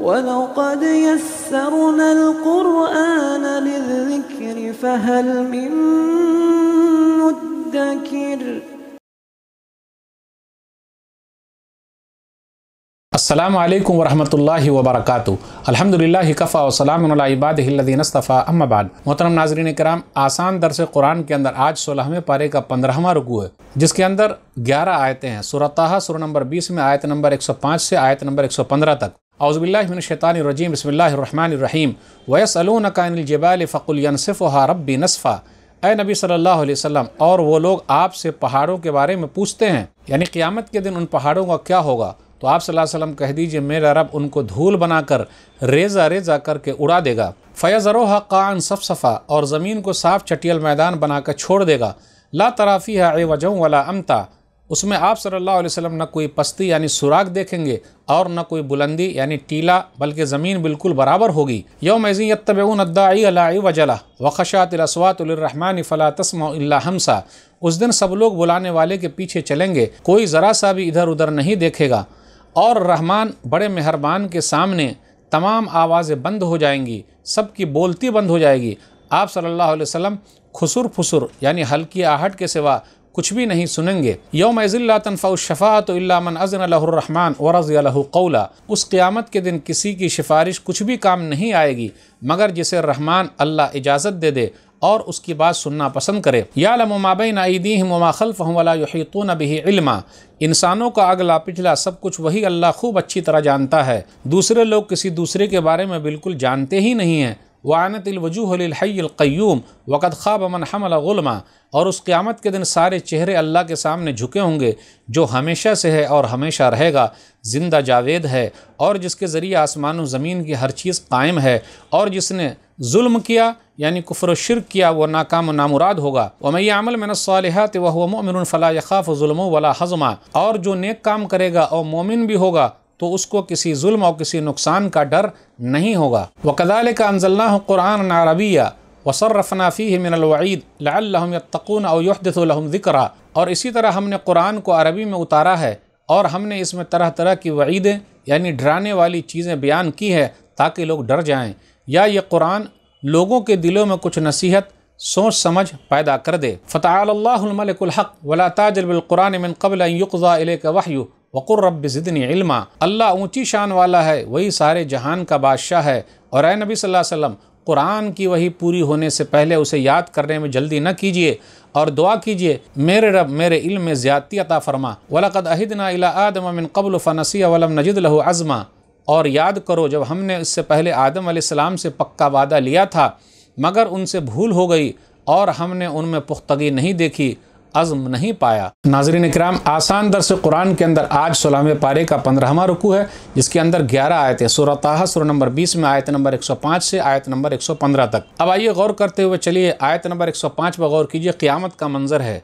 ولقد يسرنا القرآن للذكر فهل من مدكر السلام عليكم ورحمة الله وبركاته الحمد للہ کفا وسلام البادلدینصطفیٰ أما بعد محترم ناظرین नाजरीन कराम आसान दरस कुरान के अंदर आज सोलहवें पारे का पंद्रहवां रुकू है जिसके अंदर ग्यारह आयतें हैं सुरतः सुर نمبر بیس میں آیت نمبر ایک سو پانچ سے آیت نمبر ایک سو پندرہ تک अज़बिल्लाशैतानरजीम बसमीम वयसलून कानजबाल फ़कुलसफ़ा रबी नसफ़ा ए नबी सल्ह वसम और वो लोग आपसे पहाड़ों के बारे में पूछते हैं यानी क़ियामत के दिन उन पहाड़ों का क्या होगा तो आप सल्लम कह दीजिए मेरा रब उनको धूल बनाकर रेजा रेजा करके उड़ा देगा फ़ैज़रो कान सफ़ा और ज़मीन को साफ चटियल मैदान बनाकर छोड़ देगा ला तराफ़ी है ए वजों वाला अमता उसमें आप सल्लल्लाहु अलैहि वसल्लम ना कोई पस्ती यानी सुराग देखेंगे और न कोई बुलंदी यानी टीला बल्कि ज़मीन बिल्कुल बराबर होगी यौम यत्तबनदाई वजला वख़शात रसवातरहमान फ़ला तस्मा हमसा उस दिन सब लोग बुलाने वाले के पीछे चलेंगे कोई ज़रा सा भी इधर उधर नहीं देखेगा और रहमान बड़े मेहरबान के सामने तमाम आवाज़ें बंद हो जाएंगी सबकी बोलती बंद हो जाएगी आप सल्लल्लाहु अलैहि वसल्लम खुसुर फुसुर यानी हल्की आहट के सिवा कुछ भी नहीं सुनेंगे यौम तनफाशफ़ा तनफ़ा शफ़ात मन अज़न रहमान व उस क़्यामत के दिन किसी की सिफारिश कुछ भी काम नहीं आएगी मगर जिसे रहमान अल्लाह इजाज़त दे दे और उसकी बात सुनना पसंद करे या लमाबिन खल्फ़ वला इल्मा इंसानों का अगला पिछला सब कुछ वही अल्लाह खूब अच्छी तरह जानता है दूसरे लोग किसी दूसरे के बारे में बिल्कुल जानते ही नहीं हैं वानत वजूहलहैक़यूम वक़द ख़्वाब अमन हमल गुलमा और उस क़्यामत के दिन सारे चेहरे अल्लाह के सामने झुके होंगे जो हमेशा से है और हमेशा रहेगा ज़िंदा जावेद है और जिसके ज़रिए आसमान व ज़मीन की हर चीज़ कायम है और जिसने जुल्म किया यानी कुफर शिरक किया वह नाकाम नामुराद होगा वमई अमल मन सालहत वह मोमिन फ़ला यखाफ़ुलम वला हज़मा और जो नेक काम करेगा और मोमिन भी होगा तो उसको किसी जुल्म और किसी नुकसान का डर नहीं होगा वकदाल का अनजल्ला कुरान अरबिया वसरफ़नाफ़ी मिनलवाद लातकून अयहदम और इसी तरह हमने कुरान को अरबी में उतारा है और हमने इसमें तरह तरह की वईदें यानी डराने वाली चीज़ें बयान की है ताकि लोग डर जाएँ या ये कुरान लोगों के दिलों में कुछ नसीहत सोच समझ पैदा कर दे फ़तः वाला वला ताजबिलकुरान मिन कबल के वहयू वक़ुर रब ज़िदनी इल्मा अल्लाह ऊँची शान वाला है वही सारे जहान का बादशाह है और ए नबी सल्लल्लाहु अलैहि वसल्लम कुरान की वही पूरी होने से पहले उसे याद करने में जल्दी न कीजिए और दुआ कीजिए मेरे रब मेरे इल्म में ज़्यादती अता फरमा वलकद अहिदना इला आदम मिन कबल फ़नसी वलम नजद लहू अज़मा और याद करो जब हमने इससे पहले आदम सलाम से पक्का वादा लिया था मगर उनसे भूल हो गई और हमने उनमें पुख्तगी नहीं देखी अज़म नहीं पाया नाजरीन कराम आसान दरस कुरान के अंदर आज सलाम पारे का पंद्रहवा रुकू है जिसके अंदर ग्यारह आयत सुरताहा सुर नंबर बीस में आयत नंबर एक सौ पाँच से आयत नंबर एक सौ पंद्रह तक अब आइए गौर करते हुए चलिए आयत नंबर एक सौ पाँच पर गौर कीजिए क़्यामत का मंजर है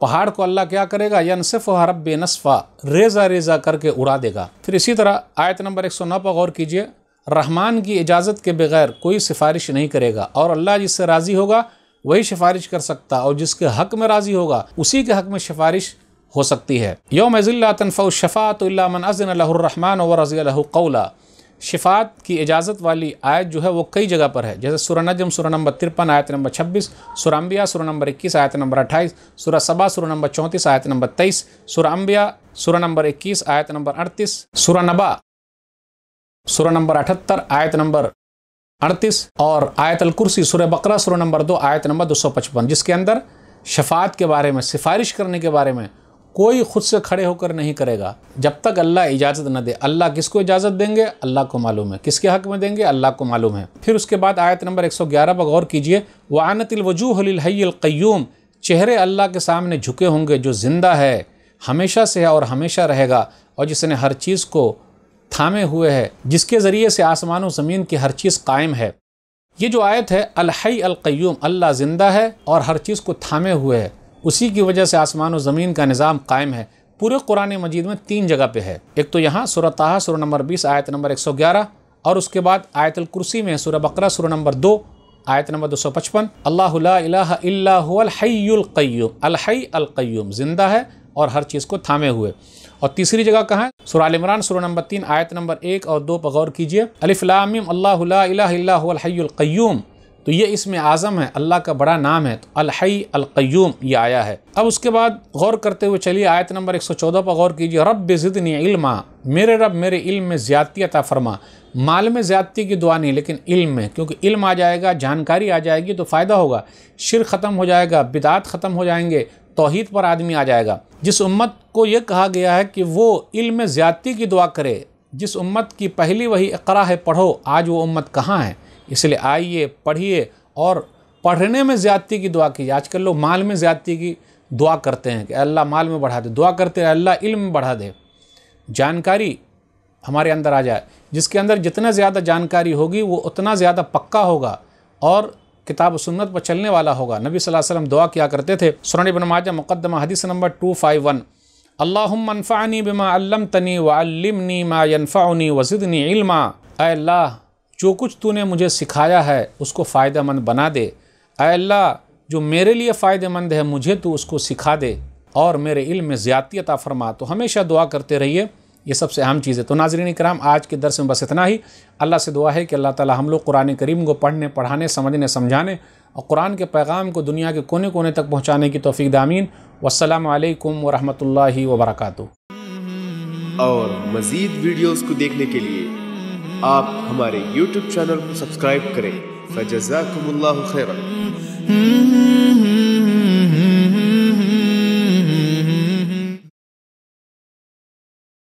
पहाड़ को अल्लाह क्या करेगा यनसफ़ हरब नसफ़ा रेज़ा रेज़ा करके उड़ा देगा फिर इसी तरह आयत नंबर एक सौ नौ पर गौर कीजिए रहमान की इजाज़त के बगैर कोई सिफारिश नहीं करेगा और अल्लाह जिससे राज़ी होगा वही सिफारिश कर सकता और जिसके हक में राज़ी होगा उसी के हक में सिफारिश हो सकती है योम तनफ़ा शफ़ात व रज़ी कौला शिफात की इजाज़त वाली आयत जो है वो कई जगह पर है जैसे सुर नजम सुर नंबर तिरपन आयत नंबर छब्बीस सुर अम्बिया सुर नंबर इक्कीस आयत नंबर अट्ठाईस सुर सबा सुर नंबर चौंतीस आयत नंबर तेईस सुर अम्बिया सुर नंबर इक्कीस आयत नंबर अड़तीस सुर नबा सुर नंबर अठहत्तर आयत नंबर अड़तीस और आयतल कुर्सी सुरह बकरा सुरह नंबर दो आयत नंबर दो सौ पचपन जिसके अंदर शफात के बारे में सिफारिश करने के बारे में कोई ख़ुद से खड़े होकर नहीं करेगा जब तक अल्लाह इजाज़त न दे अल्लाह किसको इजाज़त देंगे अल्लाह को मालूम है किसके हक़ में देंगे अल्लाह को मालूम है फिर उसके बाद आयत नंबर 111 पर गौर कीजिए वानतलवजूहलहैलक़यूम चेहरे अल्लाह के सामने झुके होंगे जो ज़िंदा है हमेशा से है और हमेशा रहेगा और जिसने हर चीज़ को थामे हुए है जिसके ज़रिए से आसमान और ज़मीन की हर चीज़ कायम है ये जो आयत है अलहई अलकयूम अल्लाह ज़िंदा है और हर चीज़ को थामे हुए है उसी की वजह से आसमान और ज़मीन का निज़ाम कायम है पूरे कुरान मजीद में तीन जगह पे है एक तो यहाँ सुरतः सुर नंबर बीस आयत नंबर एक सौ ग्यारह और उसके बाद आयतल कुर्सी में सुर बकरा सुर नंबर दो आयत नंबर दो सौ पचपन अल्लाह अल्लाह अलहैल अलहैल जिंदा है और हर चीज़ को थामे हुए और तीसरी जगह कहाँ है सुराल इमरान सुर नंबर तीन आयत नंबर एक और दो पर गौर कीजिए अलिफ़लामिम अल्लाम तो ये इसमें आज़म है अल्लाह का बड़ा नाम है तो अलहई अलक्यूम ये आया है अब उसके बाद गौर करते हुए चलिए आयत नंबर 114 पर गौर कीजिए रब ज़िदनी इल्मा मेरे रब मेरे इल्म में ज़्यादती अता फरमा माल में ज़्यादती की दुआ नहीं लेकिन इल्म में क्योंकि इल्म आ जाएगा जानकारी आ जाएगी तो फ़ायदा होगा शिर ख़त्म हो जाएगा बिदात ख़त्म हो जाएंगे तोहद पर आदमी आ जाएगा जिस उम्मत को यह कहा गया है कि वो इल्म ज़्यादती की दुआ करे जिस उम्मत की पहली वही अकरा है पढ़ो आज वो उम्मत कहाँ है इसलिए आइए पढ़िए और पढ़ने में ज़्यादती की दुआ कीजिए आजकल लोग माल में ज़्यादती की दुआ करते हैं कि अल्लाह माल में बढ़ा दे दुआ करते हैं अल्लाह इल्म में बढ़ा दे जानकारी हमारे अंदर आ जाए जिसके अंदर जितना ज़्यादा जानकारी होगी वो उतना ज़्यादा पक्का होगा और किताब सुन्नत पर चलने वाला होगा नबी वसल्लम दुआ किया करते थे सुरन इबन माजा मुकदमा हदीस नंबर टू फाइव वन अल्लाफ़ानी बिमा तनी वल्लमनी मा यनफ़ानी इल्मा अल्लाह जो कुछ तूने मुझे सिखाया है उसको फ़ायदेमंद बना दे अल्लाह जो मेरे लिए फ़ायदेमंद है मुझे तो उसको सिखा दे और मेरे इल्म में ज़्यादती अता फरमा तो हमेशा दुआ करते रहिए ये सबसे अहम चीज़ है तो नाजरीन कराम आज के दरस में बस इतना ही अल्लाह से दुआ है कि अल्लाह ताला हम लोग कुरान करीम को पढ़ने पढ़ाने समझने समझाने और कुरान के पैगाम को दुनिया के कोने कोने तक पहुँचाने की तोफ़ी दामीन वालकम वरहमल वबरक और मज़ीद वीडियोज़ को देखने के लिए आप हमारे यूट्यूब चैनल को सब्सक्राइब करें फजाकुम्ला खैर